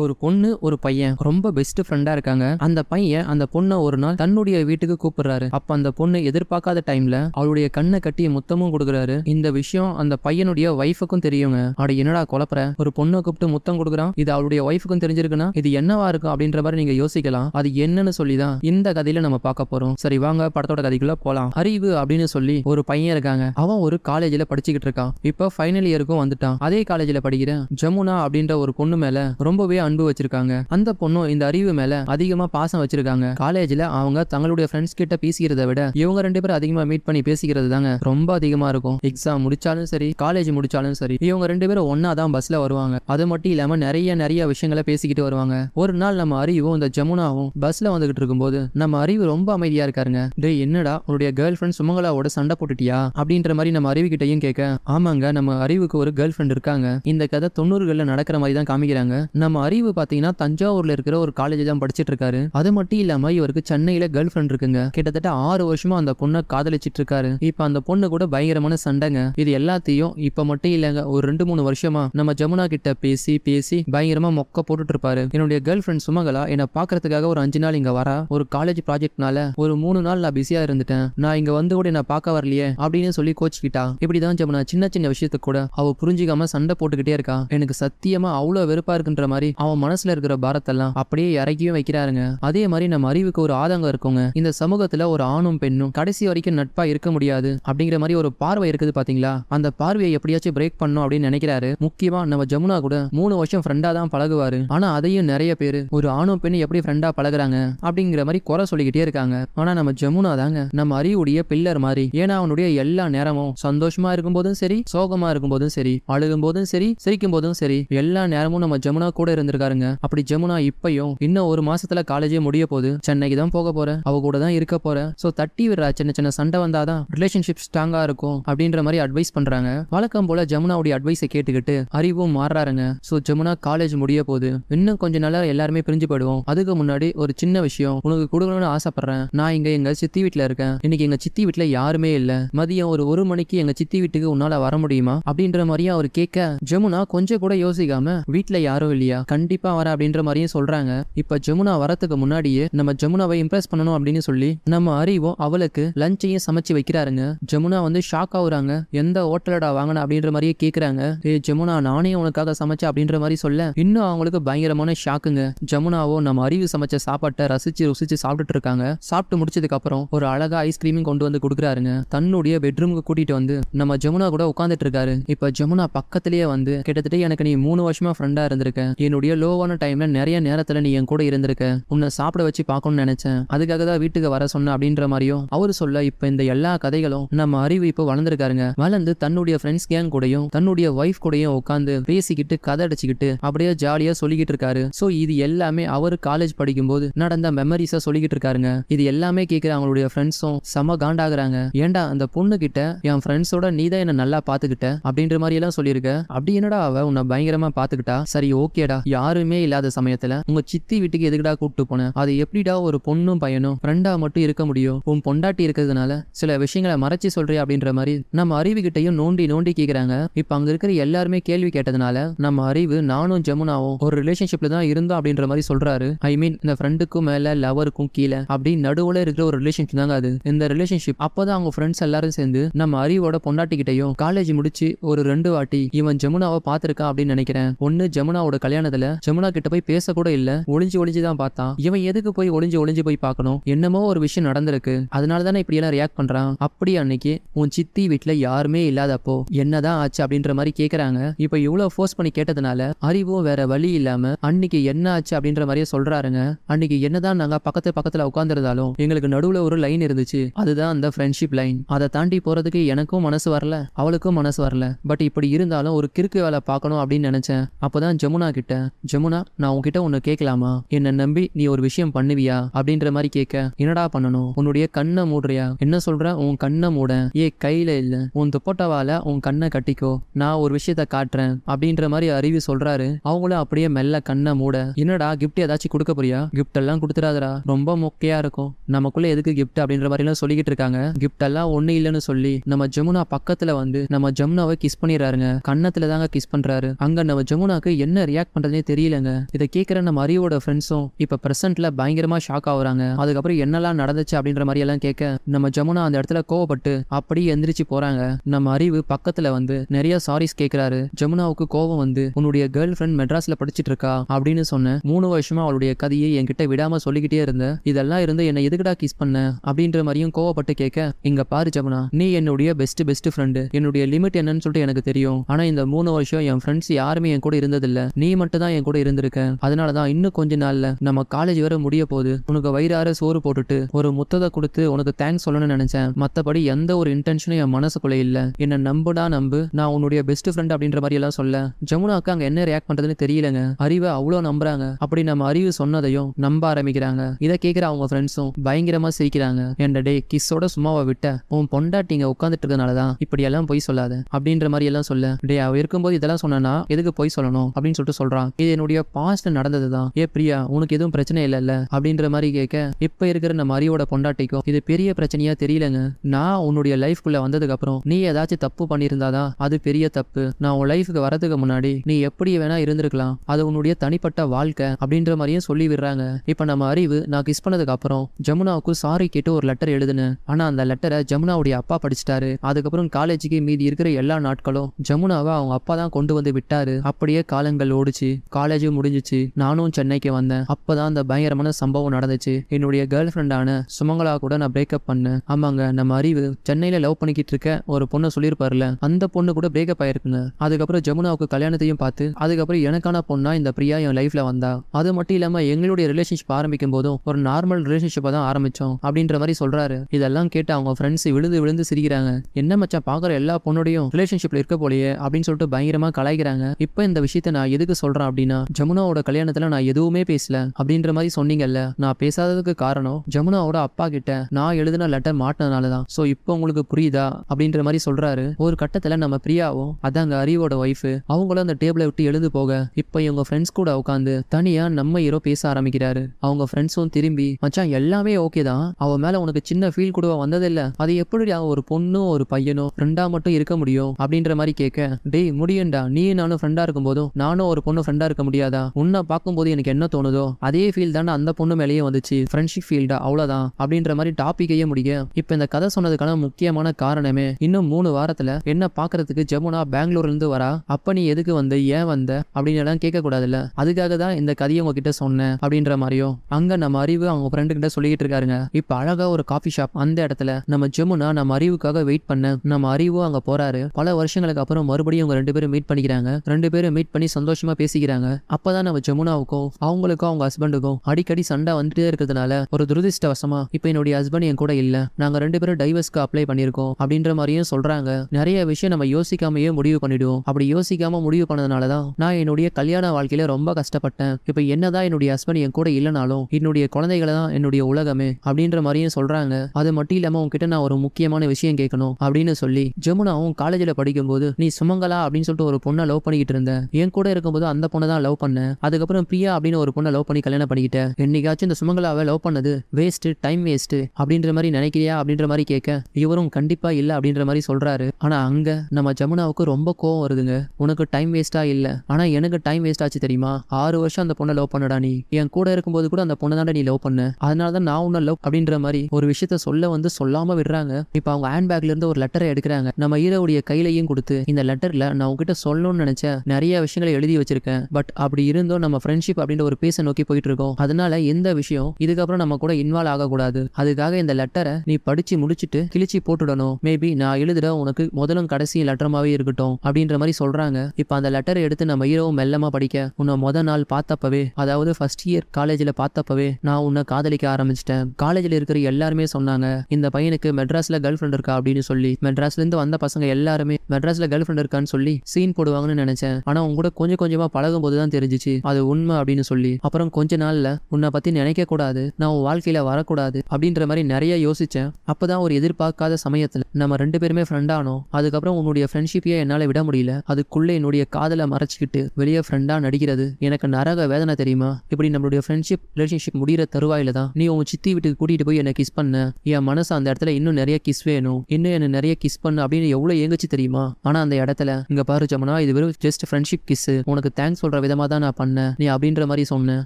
ஒரு பொண்ணு ஒரு பையன் ரொம்ப பெஸ்ட் ஃப்ரெண்டா இருக்காங்க அந்த பையன் அந்த பொண்ணை ஒரு நாள் தன்னுடைய வீட்டுக்கு கூப்பிடுறாரு அப்ப அந்த பொண்ணு எதிர்பார்க்காத டைம்ல அவளுடைய கண்ணை கட்டி முத்தமும் கொடுக்குறாரு இந்த விஷயம் அந்த பையனுடைய ஒய்ஃபுக்கும் தெரியுங்க அப்படி என்னடா குழப்பற ஒரு பொண்ணை கூப்பிட்டு முத்தம் கொடுக்குறான் இது அவளுடைய ஒய்ஃபுக்கும் தெரிஞ்சிருக்குன்னா இது என்னவா இருக்கும் அப்படின்ற மாதிரி நீங்க யோசிக்கலாம் அது என்னன்னு சொல்லிதான் இந்த கதையில நம்ம பார்க்க போறோம் சரி வாங்க படத்தோட கதைக்குள்ள போலாம் அறிவு அப்படின்னு சொல்லி ஒரு பையன் இருக்காங்க அவன் ஒரு காலேஜ்ல படிச்சுக்கிட்டு இருக்கான் இப்போ ஃபைனல் இயருக்கும் வந்துட்டான் அதே காலேஜ்ல படிக்கிற ஜமுனா அப்படின்ற ஒரு பொண்ணு மேல ரொம்பவே அன்பு வச்சிருக்காங்க அந்த பொண்ணும் இந்த அறிவு மேல அதிகமா பாசம் வச்சிருக்காங்க காலேஜ்ல அவங்க தங்களுடைய ஃப்ரெண்ட்ஸ் கிட்ட பேசிக்கிறத விட இவங்க ரெண்டு பேரும் அதிகமா மீட் பண்ணி பேசிக்கிறது தாங்க ரொம்ப அதிகமா இருக்கும் எக்ஸாம் முடிச்சாலும் சரி காலேஜ் முடிச்சாலும் சரி இவங்க ரெண்டு பேரும் ஒன்னா தான் பஸ்ல வருவாங்க அது மட்டும் இல்லாம நிறைய நிறைய விஷயங்களை பேசிக்கிட்டு வருவாங்க ஒரு நாள் நம்ம அறிவும் இந்த ஜமுனாவும் பஸ்ல வந்துகிட்டு இருக்கும்போது நம்ம அறிவு ரொம்ப அமைதியா இருக்காருங்க டே என்னடா உன்னுடைய கேர்ள் ஃப்ரெண்ட் சுமங்களாவோட சண்டை போட்டுட்டியா அப்படின்ற மாதிரி நம்ம அறிவு கிட்டையும் கேட்க ஆமாங்க நம்ம அறிவுக்கு ஒரு கேர்ள் ஃப்ரெண்ட் இருக்காங்க இந்த கதை தொண்ணூறுகள்ல நடக்கிற மாதிரி தான் காமிக்கிறாங்க நம்ம அறிவு பார்த்தீங்கன்னா தஞ்சாவூர்ல இருக்கிற ஒரு காலேஜ் தான் படிச்சுட்டு இருக்காரு அது மட்டும் இல்லாமல் இவருக்கு சென்னையில் கேர்ள் ஃப்ரெண்ட் இருக்குங்க கிட்டத்தட்ட ஆறு வருஷமா அந்த பொண்ணை காதலிச்சிட்டு இருக்காரு இப்போ அந்த பொண்ணு கூட பயங்கரமான சண்டைங்க இது எல்லாத்தையும் இப்போ மட்டும் இல்லைங்க ஒரு ரெண்டு மூணு வருஷமா நம்ம ஜமுனா கிட்ட பேசி பேசி பயங்கரமா மொக்க போட்டுட்டு இருப்பாரு என்னுடைய கேர்ள் ஃப்ரெண்ட் சுமங்கலா என்னை பார்க்கறதுக்காக ஒரு அஞ்சு நாள் இங்க வரா ஒரு காலேஜ் ப்ராஜெக்ட்னால ஒரு மூணு நாள் நான் பிஸியா இருந்துட்டேன் நான் இங்க வந்து கூட என்ன பார்க்க வரலையே அப்படின்னு சொல்லி கோச்சுக்கிட்டா இப்படிதான் ஜமுனா சின்ன சின்ன விஷயத்துக்கு கூட அவ புரிஞ்சுக்காம சண்டை போட்டுக்கிட்டே இருக்கா எனக்கு சத்தியமா அவ்வளோ வெறுப்பா இருக்குன்ற மாதிரி அவன் மனசுல இருக்கிற பாரத்தெல்லாம் அப்படியே இறக்கியும் வைக்கிறாருங்க அதே மாதிரி நம்ம அறிவுக்கு ஒரு ஆதங்கம் இருக்குங்க இந்த சமூகத்துல ஒரு ஆணும் பெண்ணும் கடைசி வரைக்கும் நட்பா இருக்க முடியாது அப்படிங்கிற மாதிரி ஒரு பார்வை இருக்குது பாத்தீங்களா அந்த பார்வையை எப்படியாச்சும் பிரேக் பண்ணும் அப்படின்னு நினைக்கிறாரு முக்கியமா நம்ம ஜமுனா கூட மூணு வருஷம் ஃப்ரெண்டா தான் பழகுவாரு ஆனா அதையும் நிறைய பேர் ஒரு ஆணும் பெண் எப்படி ஃப்ரெண்டா பழகுறாங்க அப்படிங்கிற மாதிரி குறை சொல்லிக்கிட்டே இருக்காங்க ஆனா நம்ம ஜமுனா தாங்க நம்ம அறிவுடைய பில்லர் மாதிரி ஏன்னா அவனுடைய எல்லா நேரமும் சந்தோஷமா இருக்கும் போதும் சரி சோகமா இருக்கும் போதும் சரி அழுகும் போதும் சரி சிரிக்கும் போதும் சரி எல்லா நேரமும் நம்ம ஜமுனா கூட இருந்து இருந்திருக்காருங்க அப்படி ஜமுனா இப்பயும் இன்னும் ஒரு மாசத்துல காலேஜே முடிய போது சென்னைக்கு தான் போக போற அவ கூட தான் இருக்க போற சோ தட்டி விடுற சின்ன சின்ன சண்டை வந்தாதான் ரிலேஷன்ஷிப் ஸ்ட்ராங்கா இருக்கும் அப்படின்ற மாதிரி அட்வைஸ் பண்றாங்க வழக்கம் போல ஜமுனாவுடைய அட்வைஸை கேட்டுக்கிட்டு அறிவும் மாறுறாருங்க சோ ஜமுனா காலேஜ் முடிய போது இன்னும் கொஞ்ச நாளா எல்லாருமே பிரிஞ்சு போயிடுவோம் அதுக்கு முன்னாடி ஒரு சின்ன விஷயம் உனக்கு கொடுக்கணும்னு ஆசைப்படுறேன் நான் இங்க எங்க சித்தி வீட்டுல இருக்கேன் இன்னைக்கு எங்க சித்தி வீட்டுல யாருமே இல்ல மதியம் ஒரு ஒரு மணிக்கு எங்க சித்தி வீட்டுக்கு உன்னால வர முடியுமா அப்படின்ற மாதிரியும் அவர் கேட்க ஜமுனா கொஞ்சம் கூட யோசிக்காம வீட்டுல யாரும் இல்லையா கண் கண்டிப்பா வரேன் அப்படின்ற மாதிரியும் சொல்றாங்க இப்போ ஜமுனா வரத்துக்கு முன்னாடியே நம்ம ஜமுனாவை இம்ப்ரெஸ் பண்ணணும் அப்படின்னு சொல்லி நம்ம அறிவும் அவளுக்கு லஞ்சையும் சமைச்சு வைக்கிறாருங்க ஜமுனா வந்து ஷாக் ஆகுறாங்க எந்த ஹோட்டலடா வாங்கின அப்படின்ற மாதிரியே கேக்குறாங்க ஏ ஜமுனா நானே உனக்காக சமைச்ச அப்படின்ற மாதிரி சொல்ல இன்னும் அவங்களுக்கு பயங்கரமான ஷாக்குங்க ஜமுனாவோ நம்ம அறிவு சமைச்ச சாப்பாட்டை ரசிச்சு ருசிச்சு சாப்பிட்டுட்டு இருக்காங்க சாப்பிட்டு முடிச்சதுக்கு அப்புறம் ஒரு அழகா ஐஸ்கிரீமும் கொண்டு வந்து கொடுக்குறாருங்க தன்னுடைய பெட்ரூமுக்கு கூட்டிட்டு வந்து நம்ம ஜமுனா கூட உட்காந்துட்டு இருக்காரு இப்ப ஜமுனா பக்கத்திலேயே வந்து கிட்டத்தட்ட எனக்கு நீ மூணு வருஷமா ஃப்ரெண்டா இருந்திருக்க என்னுடைய என்னுடைய லோவான டைம்ல நிறைய நேரத்துல நீ என் கூட இருந்திருக்க உன்னை சாப்பிட வச்சு பார்க்கணும்னு நினைச்சேன் அதுக்காக தான் வீட்டுக்கு வர சொன்ன அப்படின்ற மாதிரியும் அவர் சொல்ல இப்ப இந்த எல்லா கதைகளும் நம்ம அறிவு இப்போ வளர்ந்துருக்காருங்க வளர்ந்து தன்னுடைய ஃப்ரெண்ட்ஸ் கேங் கூடயும் தன்னுடைய ஒய்ஃப் கூடயும் உட்காந்து பேசிக்கிட்டு கதை அடிச்சுக்கிட்டு அப்படியே ஜாலியா சொல்லிக்கிட்டு இருக்காரு சோ இது எல்லாமே அவர் காலேஜ் படிக்கும்போது நடந்த மெமரிஸா சொல்லிக்கிட்டு இருக்காருங்க இது எல்லாமே கேட்கிற அவங்களுடைய ஃப்ரெண்ட்ஸும் செம காண்டாகிறாங்க ஏண்டா அந்த பொண்ணு கிட்ட என் ஃப்ரெண்ட்ஸோட நீ தான் என்ன நல்லா பாத்துக்கிட்ட அப்படின்ற மாதிரி எல்லாம் சொல்லியிருக்க அப்படி என்னடா அவ உன்னை பயங்கரமா பாத்துக்கிட்டா சரி ஓகேடா யாருமே இல்லாத சமயத்துல உங்க சித்தி வீட்டுக்கு எதுக்குடா கூப்பிட்டு போன அது எப்படிடா ஒரு பொண்ணும் பையனும் ஃப்ரெண்டா மட்டும் இருக்க முடியும் உன் பொண்டாட்டி இருக்கிறதுனால சில விஷயங்களை மறைச்சு சொல்றேன் அப்படின்ற மாதிரி நம்ம அறிவு கிட்டையும் நோண்டி நோண்டி கேக்குறாங்க இப்ப அங்க இருக்கிற எல்லாருமே கேள்வி கேட்டதுனால நம்ம அறிவு நானும் ஜமுனாவும் ஒரு ரிலேஷன்ஷிப்ல தான் இருந்தோம் அப்படின்ற மாதிரி சொல்றாரு ஐ மீன் இந்த ஃப்ரெண்டுக்கும் மேல லவருக்கும் கீழே அப்படின்னு நடுவுல இருக்கிற ஒரு ரிலேஷன்ஷிப் தாங்க அது இந்த ரிலேஷன்ஷிப் அப்பதான் அவங்க ஃப்ரெண்ட்ஸ் எல்லாரும் சேர்ந்து நம்ம அறிவோட பொண்டாட்டி கிட்டையும் காலேஜ் முடிச்சு ஒரு ரெண்டு வாட்டி இவன் ஜமுனாவை பாத்திருக்கான் அப்படின்னு நினைக்கிறேன் ஒன்னு ஜமுனாவோட கல்யாணத்துல முடியல ஜமுனா கிட்ட போய் பேச கூட இல்ல ஒளிஞ்சு ஒளிஞ்சுதான் பார்த்தான் இவன் எதுக்கு போய் ஒளிஞ்சு ஒளிஞ்சு போய் பார்க்கணும் என்னமோ ஒரு விஷயம் நடந்திருக்கு அதனால தானே இப்படி எல்லாம் ரியாக்ட் பண்றான் அப்படி அன்னைக்கு உன் சித்தி வீட்டுல யாருமே இல்லாதப்போ என்னதான் ஆச்சு அப்படின்ற மாதிரி கேக்குறாங்க இப்ப இவ்வளவு ஃபோர்ஸ் பண்ணி கேட்டதுனால அறிவும் வேற வழி இல்லாம அன்னைக்கு என்ன ஆச்சு அப்படின்ற மாதிரியே சொல்றாருங்க அன்னைக்கு என்னதான் நாங்க பக்கத்து பக்கத்துல உட்காந்துருந்தாலும் எங்களுக்கு நடுவுல ஒரு லைன் இருந்துச்சு அதுதான் அந்த ஃப்ரெண்ட்ஷிப் லைன் அதை தாண்டி போறதுக்கு எனக்கும் மனசு வரல அவளுக்கும் மனசு வரல பட் இப்படி இருந்தாலும் ஒரு கிறுக்கு வேலை பார்க்கணும் அப்படின்னு நினைச்சேன் அப்பதான் ஜமுனா கிட்ட ஜமுனா நான் உங்ககிட்ட ஒன்று கேட்கலாமா என்னை நம்பி நீ ஒரு விஷயம் பண்ணுவியா அப்படின்ற மாதிரி கேட்க என்னடா பண்ணணும் உன்னுடைய கண்ணை மூடுறியா என்ன சொல்ற உன் கண்ணை மூட ஏ கையில இல்ல உன் துப்பட்டவால உன் கண்ணை கட்டிக்கோ நான் ஒரு விஷயத்த காட்டுறேன் அப்படின்ற மாதிரி அறிவு சொல்றாரு அவங்களும் அப்படியே மெல்ல கண்ணை மூட என்னடா கிஃப்ட் ஏதாச்சும் கொடுக்க போறியா கிஃப்ட் எல்லாம் கொடுத்துடாதடா ரொம்ப மொக்கையா இருக்கும் நமக்குள்ள எதுக்கு கிஃப்ட் அப்படின்ற மாதிரி எல்லாம் சொல்லிக்கிட்டு இருக்காங்க கிஃப்ட் எல்லாம் ஒண்ணு இல்லைன்னு சொல்லி நம்ம ஜமுனா பக்கத்துல வந்து நம்ம ஜமுனாவை கிஸ் பண்ணிடுறாருங்க கண்ணத்துல தாங்க கிஸ் பண்றாரு அங்க நம்ம ஜமுனாக்கு என்ன ரியாக்ட் பண்றதுனே தெரியலங்க இதை கேட்குற நம்ம அரியோட ஃப்ரெண்ட்ஸும் இப்போ ப்ரெசென்ட்ல பயங்கரமா ஷாக் ஆகுறாங்க அதுக்கப்புறம் என்னெல்லாம் நடந்துச்சு அப்படின்ற மாதிரி எல்லாம் கேட்க நம்ம ஜமுனா அந்த இடத்துல கோவப்பட்டு அப்படியே எந்திரிச்சு போறாங்க நம்ம அறிவு பக்கத்துல வந்து நிறைய சாரிஸ் கேட்கிறாரு ஜமுனாவுக்கு கோவம் வந்து உன்னுடைய கேர்ள் ஃப்ரெண்ட் மெட்ராஸ்ல படிச்சுட்டு இருக்கா அப்படின்னு சொன்ன மூணு வருஷமா அவளுடைய கதையை என்கிட்ட விடாம சொல்லிக்கிட்டே இருந்த இதெல்லாம் இருந்து என்ன எதுக்குடா கிஸ் பண்ண அப்படின்ற மாதிரியும் கோவப்பட்டு கேட்க இங்க பாரு ஜமுனா நீ என்னுடைய பெஸ்ட் பெஸ்ட் ஃப்ரெண்டு என்னுடைய லிமிட் என்னன்னு சொல்லிட்டு எனக்கு தெரியும் ஆனா இந்த மூணு வருஷம் என் ஃப்ரெண்ட்ஸ் யாருமே என் கூட இருந்ததில்ல நீ மட்டும் தான் தான் என் கூட இருந்திருக்க அதனாலதான் இன்னும் கொஞ்ச நாள்ல நம்ம காலேஜ் வர முடிய போகுது உனக்கு வயிறார சோறு போட்டுட்டு ஒரு முத்ததை கொடுத்து உனக்கு தேங்க்ஸ் சொல்லணும்னு நினைச்சேன் மத்தபடி எந்த ஒரு இன்டென்ஷனும் என் மனசுக்குள்ள இல்ல என்ன நம்புடா நம்பு நான் உன்னுடைய பெஸ்ட் ஃப்ரெண்ட் அப்படின்ற மாதிரி எல்லாம் சொல்ல ஜமுனாக்கு அங்க என்ன ரியாக்ட் பண்றதுன்னு தெரியலங்க அறிவை அவ்வளவு நம்புறாங்க அப்படி நம்ம அறிவு சொன்னதையும் நம்ப ஆரம்பிக்கிறாங்க இதை கேக்குற அவங்க ஃப்ரெண்ட்ஸும் பயங்கரமா சிரிக்கிறாங்க என் டே கிஸ்ஸோட சும்மாவை விட்ட உன் பொண்டாட்டிங்க உட்காந்துட்டு இருக்கனாலதான் இப்படி எல்லாம் பொய் சொல்லாத அப்படின்ற மாதிரி எல்லாம் சொல்ல டே அவ இருக்கும்போது இதெல்லாம் சொன்னா எதுக்கு பொய் சொல்லணும் அப்படின்னு சொல்லிட்டு சொல்றான் இது என்னுடைய பாஸ்ட் நடந்தது தான் ஏ பிரியா உனக்கு எதுவும் பிரச்சனை இல்லைல்ல அப்படின்ற மாதிரி கேட்க இப்போ இருக்கிற நம்ம மரியோட பொண்டாட்டிக்கும் இது பெரிய பிரச்சனையா தெரியலங்க நான் உன்னுடைய லைஃப்குள்ள வந்ததுக்கு அப்புறம் நீ ஏதாச்சும் தப்பு பண்ணியிருந்தாதான் அது பெரிய தப்பு நான் உன் லைஃபுக்கு வரதுக்கு முன்னாடி நீ எப்படி வேணா இருந்திருக்கலாம் அது உன்னுடைய தனிப்பட்ட வாழ்க்கை அப்படின்ற மாதிரியும் சொல்லி விடுறாங்க இப்போ நம்ம அறிவு நான் கிஸ் பண்ணதுக்கு அப்புறம் ஜமுனாவுக்கு சாரி கேட்டு ஒரு லெட்டர் எழுதுனேன் ஆனா அந்த லெட்டரை ஜமுனாவுடைய அப்பா படிச்சிட்டாரு அதுக்கப்புறம் காலேஜுக்கு மீதி இருக்கிற எல்லா நாட்களும் ஜமுனாவை அவங்க அப்பா தான் கொண்டு வந்து விட்டாரு அப்படியே காலங்கள் ஓடிச்சு காலேஜ் முடிஞ்சிச்சு நானும் சென்னைக்கு வந்தேன் அப்பதான் அந்த பயங்கரமான சம்பவம் நடந்துச்சு என்னுடைய கேர்ள் ஃப்ரெண்டான சுமங்களா கூட நான் பிரேக்கப் பண்ணேன் ஆமாங்க நம்ம அறிவு சென்னையில லவ் பண்ணிக்கிட்டு இருக்க ஒரு பொண்ணை சொல்லியிருப்பாருல அந்த பொண்ணு கூட பிரேக்கப் ஆயிருக்குங்க அதுக்கப்புறம் ஜமுனாவுக்கு கல்யாணத்தையும் பார்த்து அதுக்கப்புறம் எனக்கான பொண்ணா இந்த பிரியா என் லைஃப்ல வந்தா அது மட்டும் இல்லாம எங்களுடைய ரிலேஷன்ஷிப் ஆரம்பிக்கும் போதும் ஒரு நார்மல் ரிலேஷன்ஷிப்பை தான் ஆரம்பிச்சோம் அப்படின்ற மாதிரி சொல்றாரு இதெல்லாம் கேட்டு அவங்க ஃப்ரெண்ட்ஸ் விழுந்து விழுந்து சிரிக்கிறாங்க என்ன மச்சான் பாக்குற எல்லா பொண்ணுடையும் ரிலேஷன்ஷிப்ல இருக்க போலயே அப்படின்னு சொல்லிட்டு பயங்கரமா கலாய்க்கிறாங்க இப்போ இந்த விஷயத்த நான் எதுக்கு சொல்றேன் அப்படின்னா ஜமுனாவோட கல்யாணத்துல நான் எதுவுமே பேசல அப்படின்ற மாதிரி சொன்னீங்கல்ல நான் பேசாததுக்கு காரணம் ஜமுனாவோட அப்பா கிட்ட நான் எழுதின லெட்டர் மாட்டினதுனாலதான் சோ இப்போ உங்களுக்கு புரியுதா அப்படின்ற மாதிரி சொல்றாரு ஒரு கட்டத்துல நம்ம பிரியாவும் அதாங்க அரிவோட ஒய்ஃப் அவங்களும் அந்த டேபிளை விட்டு எழுந்து போக இப்போ இவங்க ஃப்ரெண்ட்ஸ் கூட உட்காந்து தனியா நம்ம ஹீரோ பேச ஆரம்பிக்கிறாரு அவங்க ஃப்ரெண்ட்ஸும் திரும்பி மச்சான் எல்லாமே ஓகே தான் அவ மேல உனக்கு சின்ன ஃபீல் கூட வந்ததில்ல அது எப்படி அவன் ஒரு பொண்ணும் ஒரு பையனும் ஃப்ரெண்டா மட்டும் இருக்க முடியும் அப்படின்ற மாதிரி கேட்க டேய் முடியும்டா நீ நானும் ஃப்ரெண்டா இருக்கும் போதும் நானும் ஒரு பொண்ணு ஃப்ரெண்டா ஃப்ரெண்டா இருக்க முடியாதா உன்னை பார்க்கும்போது எனக்கு என்ன தோணுதோ அதே ஃபீல் தானே அந்த பொண்ணு மேலேயே வந்துச்சு ஃப்ரெண்ட்ஷிப் ஃபீல்டா அவ்வளோதான் அப்படின்ற மாதிரி டாப்பிக்கையே முடியும் இப்போ இந்த கதை சொன்னதுக்கான முக்கியமான காரணமே இன்னும் மூணு வாரத்துல என்ன பாக்குறதுக்கு ஜமுனா பெங்களூர்ல இருந்து வரா அப்ப நீ எதுக்கு வந்த ஏன் வந்த அப்படின்னு எல்லாம் கேட்க கூடாதுல்ல அதுக்காக தான் இந்த கதையை உங்ககிட்ட சொன்னேன் அப்படின்ற மாதிரியோ அங்க நம்ம அறிவு அவங்க ஃப்ரெண்டு கிட்ட சொல்லிட்டு இருக்காருங்க இப்ப அழகா ஒரு காஃபி ஷாப் அந்த இடத்துல நம்ம ஜமுனா நம்ம அறிவுக்காக வெயிட் பண்ண நம்ம அறிவும் அங்க போறாரு பல வருஷங்களுக்கு அப்புறம் மறுபடியும் அவங்க ரெண்டு பேரும் மீட் பண்ணிக்கிறாங்க ரெண்டு பேரும் மீட் பண்ணி சந்தோஷமா பேசிக்கிறாங்க ஆரம்பிக்கிறாங்க அப்பதான் நம்ம ஜமுனாவுக்கும் அவங்களுக்கும் அவங்க ஹஸ்பண்டுக்கும் அடிக்கடி சண்டை வந்துட்டே இருக்கிறதுனால ஒரு துரதிருஷ்டவசமா இப்ப என்னுடைய ஹஸ்பண்ட் என் கூட இல்ல நாங்க ரெண்டு பேரும் டைவர்ஸ்க்கு அப்ளை பண்ணிருக்கோம் அப்படின்ற மாதிரியும் சொல்றாங்க நிறைய விஷயம் நம்ம யோசிக்காமயே முடிவு பண்ணிடுவோம் அப்படி யோசிக்காம முடிவு பண்ணதுனாலதான் நான் என்னுடைய கல்யாண வாழ்க்கையில ரொம்ப கஷ்டப்பட்டேன் இப்ப என்னதான் என்னுடைய ஹஸ்பண்ட் என் கூட இல்லைனாலும் என்னுடைய குழந்தைகளை தான் என்னுடைய உலகமே அப்படின்ற மாதிரியும் சொல்றாங்க அது மட்டும் இல்லாம உங்ககிட்ட நான் ஒரு முக்கியமான விஷயம் கேட்கணும் அப்படின்னு சொல்லி ஜமுனாவும் காலேஜ்ல படிக்கும்போது நீ சுமங்கலா அப்படின்னு சொல்லிட்டு ஒரு பொண்ணை லவ் பண்ணிக்கிட்டு இருந்த என் கூட இருக்கும்போது அந்த பொண்ணு பொண்ணை தான் லவ் பண்ணேன் அதுக்கப்புறம் பிரியா அப்படின்னு ஒரு பொண்ணை லவ் பண்ணி கல்யாணம் பண்ணிக்கிட்டேன் என்னைக்காச்சும் இந்த சுமங்கலாவை லவ் பண்ணது வேஸ்ட் டைம் வேஸ்ட் அப்படின்ற மாதிரி நினைக்கிறியா அப்படின்ற மாதிரி கேட்க இவரும் கண்டிப்பா இல்ல அப்படின்ற மாதிரி சொல்றாரு ஆனா அங்க நம்ம ஜமுனாவுக்கு ரொம்ப கோவம் வருதுங்க உனக்கு டைம் வேஸ்டா இல்ல ஆனா எனக்கு டைம் வேஸ்ட் ஆச்சு தெரியுமா ஆறு வருஷம் அந்த பொண்ணை லவ் பண்ணடா நீ என் கூட இருக்கும்போது கூட அந்த பொண்ணை தான் நீ லவ் பண்ண அதனால தான் நான் உன்ன லவ் அப்படின்ற மாதிரி ஒரு விஷயத்த சொல்ல வந்து சொல்லாம விடுறாங்க இப்ப அவங்க ஹேண்ட் பேக்ல இருந்து ஒரு லெட்டரை எடுக்கிறாங்க நம்ம ஹீரோவுடைய கையிலையும் கொடுத்து இந்த லெட்டர்ல நான் உங்ககிட்ட சொல்லணும்னு நினைச்சேன் நிறைய விஷயங்களை எழுதி வச்சிருக்கேன் பட் அப்படி இருந்தும் நம்ம ஃப்ரெண்ட்ஷிப் அப்படின்ற ஒரு பேச நோக்கி போயிட்டு இருக்கோம் அதனால எந்த விஷயம் இதுக்கப்புறம் நம்ம கூட இன்வால்வ் ஆகக்கூடாது அதுக்காக இந்த லெட்டரை நீ படிச்சு முடிச்சுட்டு கிழிச்சு போட்டுடணும் மேபி நான் எழுதிட உனக்கு முதலும் கடைசி லெட்டரமாவே இருக்கட்டும் அப்படின்ற மாதிரி சொல்றாங்க இப்போ அந்த லெட்டரை எடுத்து நம்ம ஹீரோவும் மெல்லமா படிக்க உன்னை முத நாள் பார்த்தப்பவே அதாவது ஃபர்ஸ்ட் இயர் காலேஜில் பார்த்தப்பவே நான் உன்னை காதலிக்க ஆரம்பிச்சிட்டேன் காலேஜில் இருக்கிற எல்லாருமே சொன்னாங்க இந்த பையனுக்கு மெட்ராஸில் கேர்ள் ஃப்ரெண்ட் இருக்கா அப்படின்னு சொல்லி மெட்ராஸ்லேருந்து வந்த பசங்க எல்லாருமே மெட்ராஸில் கேர்ள் ஃப்ரெண்ட் இருக்கான்னு சொல்லி சீன் போடுவாங்கன்னு நினைச்சேன் ஆனால் உங்க கூட கொஞ்சம் கொஞ்சமாக பழகும் பார்க்கும்போது தான் தெரிஞ்சிச்சு அது உண்மை அப்படின்னு சொல்லி அப்புறம் கொஞ்ச நாள்ல உன்னை பத்தி நினைக்க கூடாது நான் உன் வாழ்க்கையில வரக்கூடாது அப்படின்ற மாதிரி நிறைய யோசிச்சேன் அப்பதான் ஒரு எதிர்பார்க்காத சமயத்துல நம்ம ரெண்டு பேருமே ஆனோம் அதுக்கப்புறம் உன்னுடைய ஃப்ரெண்ட்ஷிப்பையே என்னால விட முடியல அதுக்குள்ள என்னுடைய காதலை மறைச்சிக்கிட்டு வெளியே ஃப்ரெண்டா நடிக்கிறது எனக்கு நரக வேதனை தெரியுமா இப்படி நம்மளுடைய ஃப்ரெண்ட்ஷிப் ரிலேஷன்ஷிப் முடிகிற தருவாயில தான் நீ உன் சித்தி வீட்டுக்கு கூட்டிட்டு போய் என்ன கிஸ் பண்ண என் மனசு அந்த இடத்துல இன்னும் நிறைய கிஸ் வேணும் இன்னும் என்ன நிறைய கிஸ் பண்ண அப்படின்னு எவ்வளவு ஏங்குச்சு தெரியுமா ஆனா அந்த இடத்துல இங்க பாரு ஜமுனா இது வெறும் ஜஸ்ட் ஃப்ரெண்ட்ஷிப் கிஸ் உனக்கு தேங்க்ஸ் சொல்ற விதமா தான் நான் பண்ணேன் நீ அப்படின்ற மாதிரி சொன்னேன்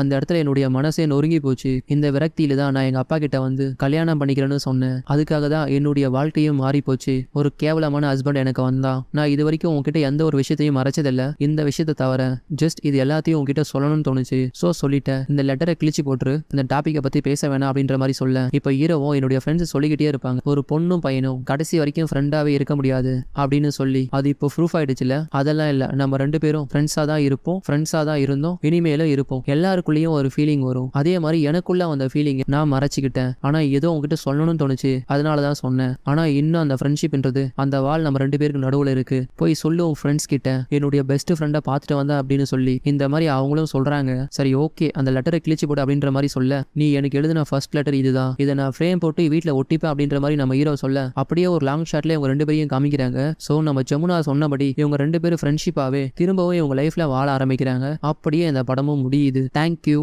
அந்த இடத்துல என்னுடைய மனசே நொறுங்கி போச்சு இந்த விரக்தியில தான் நான் எங்க அப்பா கிட்ட வந்து கல்யாணம் பண்ணிக்கிறேன்னு சொன்னேன் அதுக்காக தான் என்னுடைய வாழ்க்கையும் மாறி போச்சு ஒரு கேவலமான ஹஸ்பண்ட் எனக்கு வந்தா நான் இது வரைக்கும் உங்ககிட்ட எந்த ஒரு விஷயத்தையும் மறைச்சதில்ல இந்த விஷயத்த தவிர ஜஸ்ட் இது எல்லாத்தையும் உங்ககிட்ட சொல்லணும்னு தோணுச்சு ஸோ சொல்லிட்டேன் இந்த லெட்டரை கிழிச்சு போட்டு இந்த டாப்பிக்கை பத்தி பேச வேணாம் அப்படின்ற மாதிரி சொல்ல இப்போ ஹீரோவும் என்னுடைய ஃப்ரெண்ட்ஸ் சொல்லிக்கிட்டே இருப்பாங்க ஒரு பொண்ணும் பையனும் கடைசி வரைக்கும் ஃப்ரெண்டாவே இருக்க முடியாது அப்படின்னு சொல்லி அது இப்போ ப்ரூஃப் ஆயிடுச்சுல அதெல்லாம் இல்லை நம்ம ரெண்டு பேரும் ஃப்ரெண்ட்ஸாக தான் இருப்போம் ஃப்ரெண்ட்ஸாக தான் இருந்தோம் இனிமேலும் இருப்போம் எல்லாருக்குள்ளேயும் ஒரு ஃபீலிங் வரும் அதே மாதிரி எனக்குள்ள அந்த ஃபீலிங் நான் மறைச்சிக்கிட்டேன் ஆனால் ஏதோ உங்ககிட்ட சொல்லணும்னு தோணுச்சு அதனால தான் சொன்னேன் ஆனால் இன்னும் அந்த ஃப்ரெண்ட்ஷிப்ன்றது அந்த வால் நம்ம ரெண்டு பேருக்கு நடுவில் இருக்கு போய் சொல்லு உன் ஃப்ரெண்ட்ஸ் கிட்ட என்னுடைய பெஸ்ட் ஃப்ரெண்டை பார்த்துட்டு வந்தேன் அப்படின்னு சொல்லி இந்த மாதிரி அவங்களும் சொல்கிறாங்க சரி ஓகே அந்த லெட்டரை கிழிச்சு போட்டு அப்படின்ற மாதிரி சொல்ல நீ எனக்கு எழுதின ஃபர்ஸ்ட் லெட்டர் இதுதான் இதை நான் ஃப்ரேம் போட்டு வீட்டில் ஒட்டிப்பேன் அப்படின்ற மாதிரி நம்ம ஹீரோ சொல்ல அப்படியே ஒரு லாங் ஷாட்ல இவங்க ரெண்டு பேரையும் காமிக்கிறாங்க ஸோ நம்ம ஜமுனா சொன்னபடி இவங்க ரெண்டு பேரும் ஃப்ரெண்ட்ஷிப்பாகவே திரும்பவும் இவங்க லைஃப்ல வாழ ஆரம்பி ஆரம்பிக்கிறாங்க அப்படியே இந்த படமும் முடியுது தேங்க்யூ